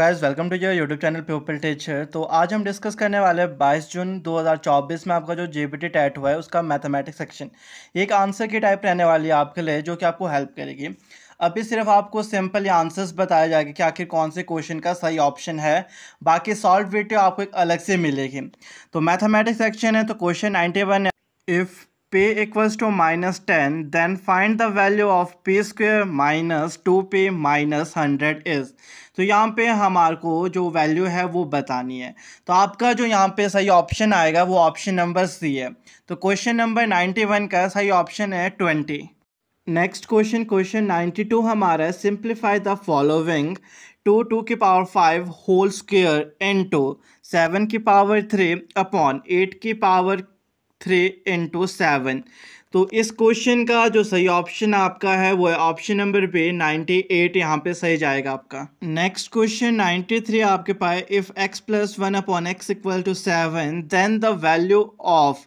Guys welcome to your YouTube channel प्योपल teacher तो आज हम डिस्कस करने वाले हैं 22 जून 2024 में आपका जो जे टैट हुआ है उसका मैथमेटिक्स सेक्शन एक आंसर की टाइप रहने वाली है आपके लिए जो कि आपको हेल्प करेगी अभी सिर्फ आपको सिंपल आंसर्स बताया जाएगा कि आखिर कौन से क्वेश्चन का सही ऑप्शन है बाकी सॉल्व वीडियो आपको एक अलग से मिलेगी तो मैथमेटिक्स सेक्शन है तो question ninety one if equals to minus ten then find the value of P square minus two P minus hundred is तो यहाँ पे हमारे को जो वैल्यू है वो बतानी है तो आपका जो यहाँ पे सही ऑप्शन आएगा वो ऑप्शन नंबर सी है तो क्वेश्चन नंबर नाइन्टी वन का सही ऑप्शन है twenty next question question ninety two हमारा है simplify the following two two की power five whole square into seven की पावर थ्री अपॉन एट की पावर थ्री इंटू सेवन तो इस क्वेश्चन का जो सही ऑप्शन आपका है वो है ऑप्शन नंबर पे नाइन्टी एट यहाँ पे सही जाएगा आपका नेक्स्ट क्वेश्चन नाइन्टी थ्री आपके पाए if X plus one upon X equal to seven then the value of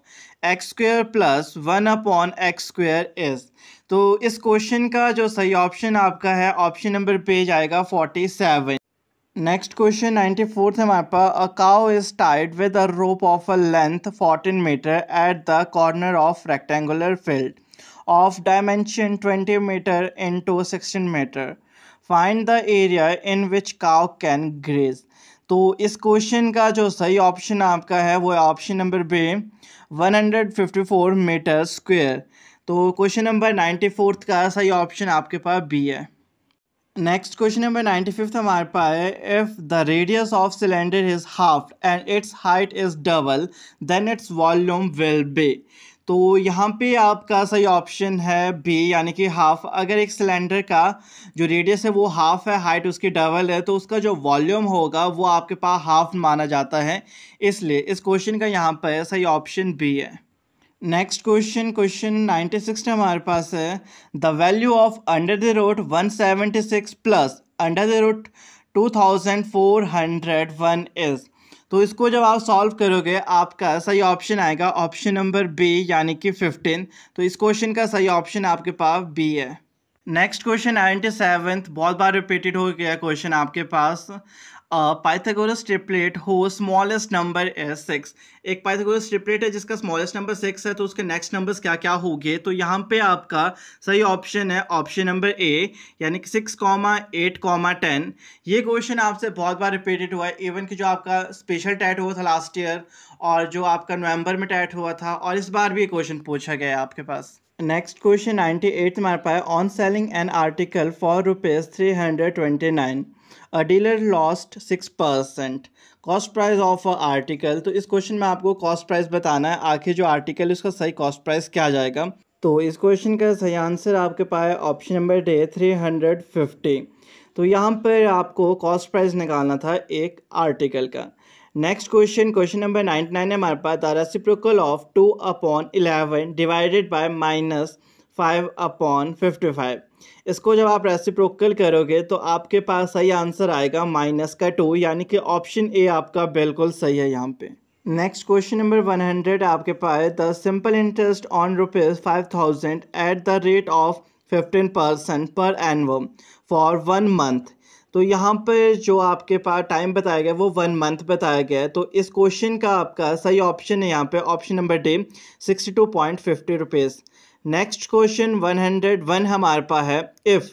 X square plus one upon X square is तो इस क्वेश्चन का जो सही ऑप्शन आपका है ऑप्शन नंबर पे जाएगा forty seven next question ninety fourth है हमारे पास a cow is tied with a rope of a length fourteen metre at the corner of rectangular field of dimension twenty metre into sixteen metre find the area in which cow can graze तो इस question का जो सही option आपका है वो option number B four metre square तो question number ninety fourth का सही ऑप्शन आपके पास बी है next question number ninety fifth हमारे पास है if the radius of cylinder is half and its height is double then its volume will be तो यहाँ पे आपका सही ऑप्शन है बी यानी कि हाफ अगर एक सिलेंडर का जो रेडियस है वो हाफ है हाइट उसकी डबल है तो उसका जो वॉल्यूम होगा वो आपके पास हाफ माना जाता है इसलिए इस क्वेश्चन का यहाँ पर सही ऑप्शन बी है next question question ninety six हमारे पास है the value of under the root six plus under the root one is तो इसको जब आप सॉल्व करोगे आपका सही ऑप्शन आएगा ऑप्शन नंबर बी यानी कि फिफ्टीन तो इस क्वेश्चन का सही ऑप्शन आपके पास बी है नेक्स्ट क्वेश्चन नाइन्टी सेवन्थ बहुत बार रिपीटेड हो गया क्वेश्चन आपके पास पाइथागोरस ट्रिपलेट हो स्मॉलेस्ट नंबर है सिक्स एक पाइथागोरस ट्रिपलेट है जिसका स्मॉलेस्ट नंबर सिक्स है तो उसके नेक्स्ट नंबर्स क्या क्या होंगे तो यहाँ पे आपका सही ऑप्शन है ऑप्शन नंबर ए यानी कि six comma eight comma ten ये क्वेश्चन आपसे बहुत बार रिपीटेड हुआ है इवन कि जो आपका स्पेशल टैट हुआ था लास्ट ईयर और जो आपका नवंबर में टैट हुआ था और इस बार भी ये क्वेश्चन पूछा गया है आपके पास नेक्स्ट क्वेश्चन नाइन्टी एट हमारे पास on selling an article for rupees three hundred twenty nine a dealer lost six percent cost price of a article तो इस क्वेश्चन में आपको कॉस्ट प्राइस बताना है आखिर जो आर्टिकल है उसका सही कॉस्ट प्राइस क्या जाएगा तो इस क्वेश्चन का सही आंसर आपके पाए option number D three hundred fifty तो यहाँ पर आपको कॉस्ट प्राइस निकालना था एक आर्टिकल का next question question number ninety nine है हमारे पास the reciprocal of two upon eleven divided by minus five upon fifty five इसको जब आप रेसिप्रोकल करोगे तो आपके पास सही आंसर आएगा माइनस का टू यानी कि ऑप्शन ए आपका बिल्कुल सही है यहाँ पे next question number one hundred आपके पास the simple interest on rupees five thousand at the rate of fifteen percent per annum for one month तो यहाँ पर जो आपके पास टाइम बताया गया वो वन मंथ बताया गया है तो इस क्वेश्चन का आपका सही ऑप्शन है यहाँ पे option number D sixty two point fifty rupees next question one hundred one हमारे पास है if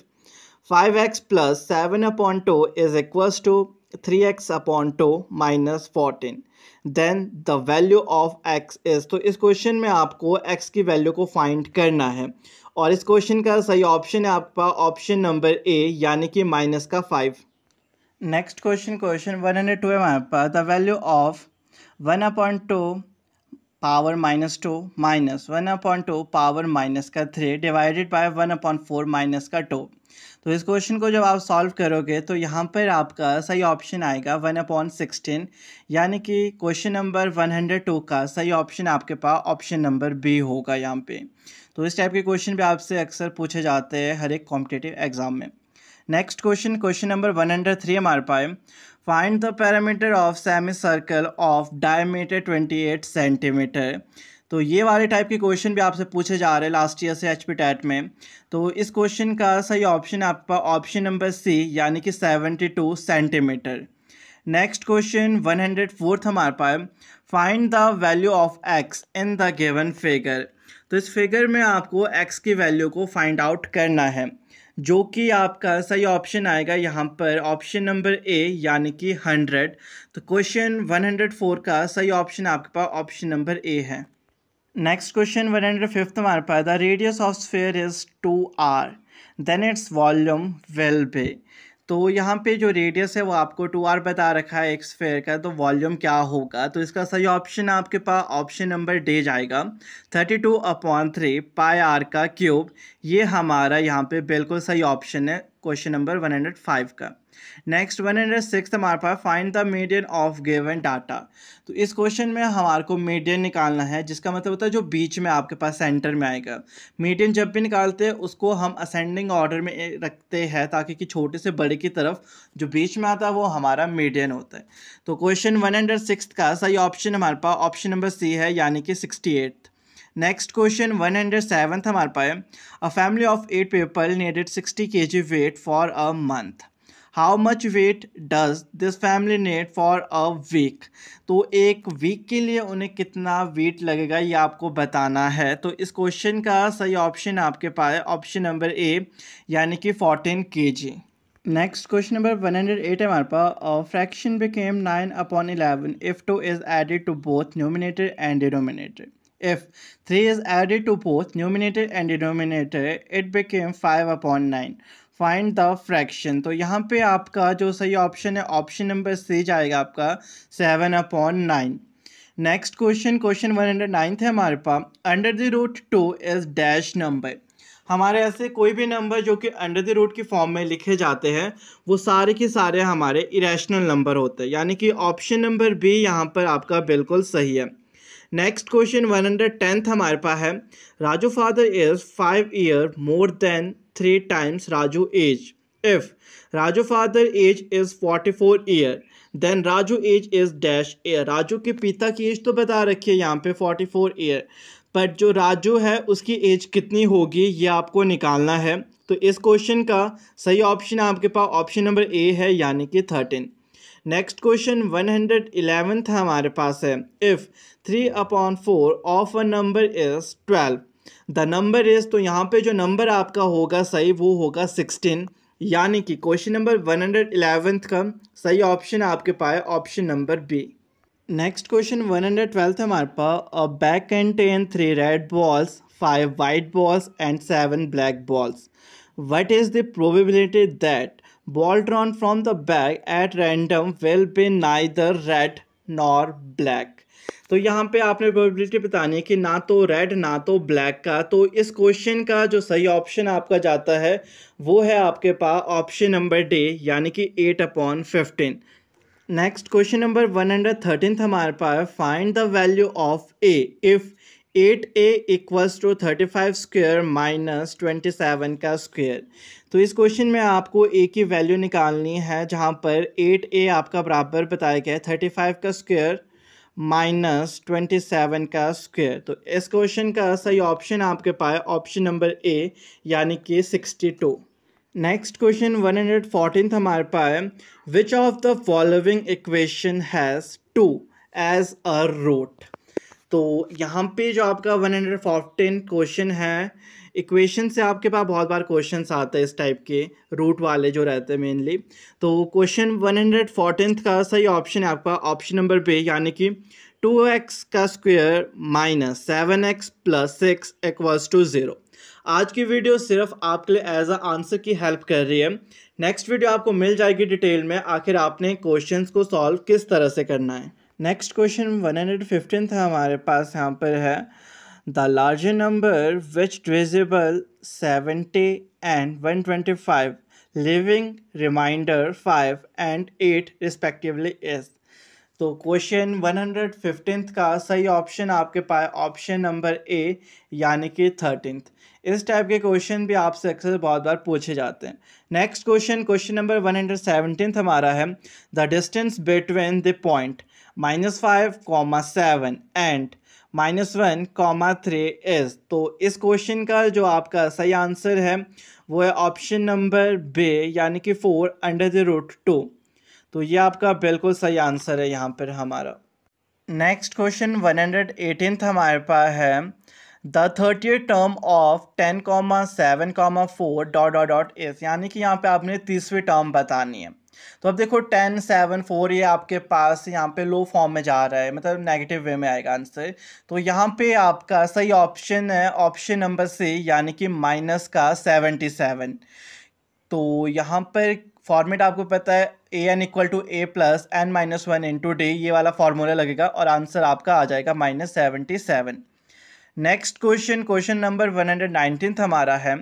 five X plus seven upon two is equals to three X upon two minus fourteen then the value of X is तो इस question में आपको x की value को find करना है और इस क्वेश्चन का सही ऑप्शन है आपका ऑप्शन नंबर ए यानी कि माइनस का five next question question one hundred two है the value of one upon two power minus two minus one upon two power minus का three divided by one upon four minus का two तो इस question को जब आप solve करोगे तो यहाँ पर आपका सही ऑप्शन आएगा वन अपॉन सिक्सटीन यानी कि question number one hundred two का सही ऑप्शन आपके पास ऑप्शन नंबर बी होगा यहाँ पे तो इस टाइप के क्वेश्चन भी आपसे अक्सर पूछे जाते हैं हर एक कॉम्पिटेटिव एग्जाम में next question question number one hundred three हमारे पाए find the parameter of semicircle of diameter twenty eight centimetre तो ये वाले टाइप के क्वेश्चन भी आपसे पूछे जा रहे हैं लास्ट ईयर से एच पी टैट में तो इस क्वेश्चन का सही ऑप्शन आपका ऑप्शन नंबर सी यानी कि seventy two centimetre next question one hundred fourth हमारे पास find the value of X in the given figure तो इस फिगर में आपको एक्स की वैल्यू को फाइंड आउट करना है जो कि आपका सही ऑप्शन आएगा यहाँ पर ऑप्शन नंबर ए यानी कि हंड्रेड तो क्वेश्चन वन हंड्रेड फोर का सही ऑप्शन आपके पास ऑप्शन नंबर ए है next question one hundred fifth हमारे पास radius of sphere is two r then its volume will be तो यहाँ पे जो रेडियस है वो आपको टू आर बता रखा है एक स्फेयर का तो वॉल्यूम क्या होगा तो इसका सही ऑप्शन आपके पास ऑप्शन नंबर डे जाएगा thirty two upon three pi r का क्यूब ये हमारा यहाँ पे बिल्कुल सही ऑप्शन है क्वेश्चन नंबर 105 का नेक्स्ट 106 हमारे पास find the median of given data तो इस क्वेश्चन में हमारे को मीडियन निकालना है जिसका मतलब होता है जो बीच में आपके पास सेंटर में आएगा मीडियन जब भी निकालते हैं उसको हम असेंडिंग ऑर्डर में रखते हैं ताकि कि छोटे से बड़े की तरफ जो बीच में आता है वो हमारा मीडियन होता है तो क्वेश्चन वन का सही ऑप्शन हमारे पास ऑप्शन नंबर सी है यानी कि sixty eight next question one hundred seventh हमारे पास a family of eight people needed sixty K G weight for a month how much weight does this family need for a week तो एक week के लिए उन्हें कितना wait लगेगा ये आपको बताना है तो इस क्वेश्चन का सही ऑप्शन आपके पास ऑप्शन नंबर ए यानी कि fourteen K G next question number one hundred eight है हमारे पास fraction became nine upon eleven if two is added to both numerator and denominated If 3 is added to both numerator and denominator, it became 5 upon 9. Find the fraction तो यहाँ पे आपका जो सही option है ऑप्शन नंबर सी जाएगा आपका seven upon nine next question question one hundred ninth है हमारे पास under the root two is dash number हमारे ऐसे कोई भी नंबर जो कि अंडर द रूट की फॉर्म में लिखे जाते हैं वो सारे के सारे हमारे इरेशनल नंबर होते हैं यानी कि ऑप्शन नंबर बी यहाँ पर आपका बिल्कुल सही है next question one hundred tenth हमारे पास है Raju father is five year more than three times Raju age if Raju father age is forty four year then Raju age is dash year Raju के पिता की एज तो बता रखी है यहाँ पे फोर्टी फोर ईयर बट जो राजू है उसकी एज कितनी होगी ये आपको निकालना है तो इस क्वेश्चन का सही ऑप्शन आपके पास ऑप्शन नंबर ए है यानी कि thirteen next question one hundred eleventh हमारे पास है if three upon four of a number is twelve the number is तो यहाँ पे जो नंबर आपका होगा सही वो होगा सिक्सटीन यानी कि question number one hundred eleventh का सही ऑप्शन आपके पाए option number B next question one hundred twelfth हमारे पास a bag ten three red balls five white balls and seven black balls what is the probability that ball drawn from the bag at random will be neither red nor black तो यहाँ पे आपने probability बतानी है कि ना तो red ना तो ब्लैक का तो इस क्वेश्चन का जो सही ऑप्शन आपका जाता है वो है आपके पास ऑप्शन नंबर डे यानी कि eight upon fifteen next question number one hundred thirteen हमारे पास find the value of A if eight A equals to thirty five square minus twenty seven का स्क्वेयर तो इस क्वेश्चन में आपको ए की वैल्यू निकालनी है जहाँ पर एट ए आपका बराबर बताया गया है थर्टी फाइव का स्क्वेयर माइनस ट्वेंटी सेवन का स्क्वेयर तो इस क्वेश्चन का सही ऑप्शन आपके पास ऑप्शन नंबर ए यानी कि sixty two next question one hundred fourteen हमारे पास which of the following equation has two as a root तो यहाँ पे जो आपका वन हंड्रेड फोर्टीन क्वेश्चन है इक्वेशन से आपके पास बहुत बार क्वेश्चन आते हैं इस टाइप के रूट वाले जो रहते हैं मेनली तो क्वेश्चन वन हंड्रेड फोर्टीन का सही ऑप्शन है आपका ऑप्शन नंबर पे यानी कि टू एक्स का square minus seven X plus six equals to zero आज की वीडियो सिर्फ आपके लिए एज अ आंसर की हेल्प कर रही है नेक्स्ट वीडियो आपको मिल जाएगी डिटेल में आखिर आपने क्वेश्चंस को सॉल्व किस तरह से करना है next question one hundred fifteen था हमारे पास यहाँ पर है the larger number which divisible seventy and one twenty five living remainder five and eight respectively is तो क्वेश्चन वन हंड्रेड फिफ्टीन का सही ऑप्शन आपके पास ऑप्शन नंबर ए यानी कि थर्टीनथ इस टाइप के क्वेश्चन भी आपसे अक्सर बहुत बार पूछे जाते हैं next question question number one hundred seventeen हमारा है the distance between the point minus five comma seven and minus one comma three is तो इस क्वेश्चन का जो आपका सही आंसर है वो है ऑप्शन नंबर बे यानी कि four under the root two तो ये आपका बिल्कुल सही आंसर है यहाँ पर हमारा next question one hundred eighteen हमारे पास है the thirty term of ten comma seven comma four dot dot dot is यानी कि यहाँ पे आपने तीसरी टर्म बतानी है तो अब देखो टेन सेवन फोर ये आपके पास यहाँ पे लो फॉर्म में जा रहा है मतलब नेगेटिव वे में आएगा आंसर तो यहाँ पे आपका सही ऑप्शन है ऑप्शन नंबर सी यानी कि माइनस का सेवेंटी सेवन तो यहाँ पर फॉर्मेट आपको पता है A N equal to A plus N minus one into D ये वाला फॉर्मूला लगेगा और आंसर आपका आ जाएगा minus seventy seven next question question number one hundred nineteen हमारा है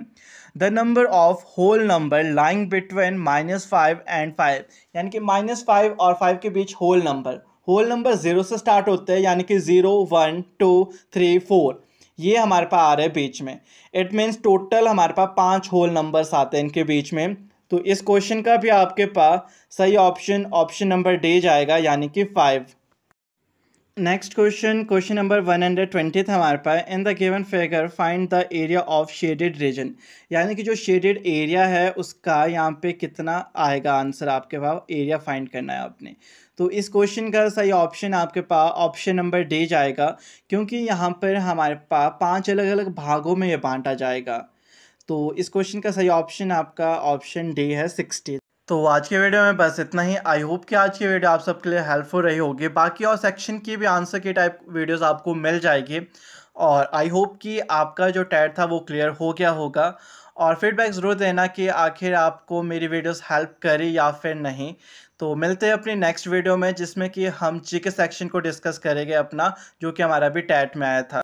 the number of whole number lying between minus five and five यानी कि माइनस फाइव और फाइव के बीच whole number whole number zero से स्टार्ट होते हैं यानी कि zero one two three four ये हमारे पास आ रहे हैं बीच में इट मीन्स टोटल हमारे पास पाँच होल नंबर्स आते हैं इनके बीच में तो इस क्वेश्चन का भी आपके पास सही ऑप्शन ऑप्शन नंबर डी जाएगा यानी कि five next question question number one hundred twenty था हमारे पास in the given figure find the area of shaded region यानी कि जो शेडेड एरिया है उसका यहाँ पे कितना आएगा आंसर आपके पास एरिया फाइंड करना है आपने तो इस क्वेश्चन का सही ऑप्शन आपके पास ऑप्शन नंबर डी जाएगा क्योंकि यहाँ पर हमारे पास पाँच अलग अलग भागों में ये बांटा जाएगा तो इस क्वेश्चन का सही ऑप्शन आपका ऑप्शन डी है सिक्सटी तो आज के वीडियो में बस इतना ही आई होप कि आज की वीडियो आप सबके लिए हेल्पफुल रही होगी बाकी और सेक्शन की भी आंसर की टाइप वीडियोस आपको मिल जाएगी और आई होप कि आपका जो टैट था वो क्लियर हो गया होगा और फीडबैक ज़रूर देना कि आखिर आपको मेरी वीडियोस हेल्प करी या फिर नहीं तो मिलते हैं अपनी नेक्स्ट वीडियो में जिसमें कि हम जी सेक्शन को डिस्कस करेंगे अपना जो कि हमारा भी टैट में आया था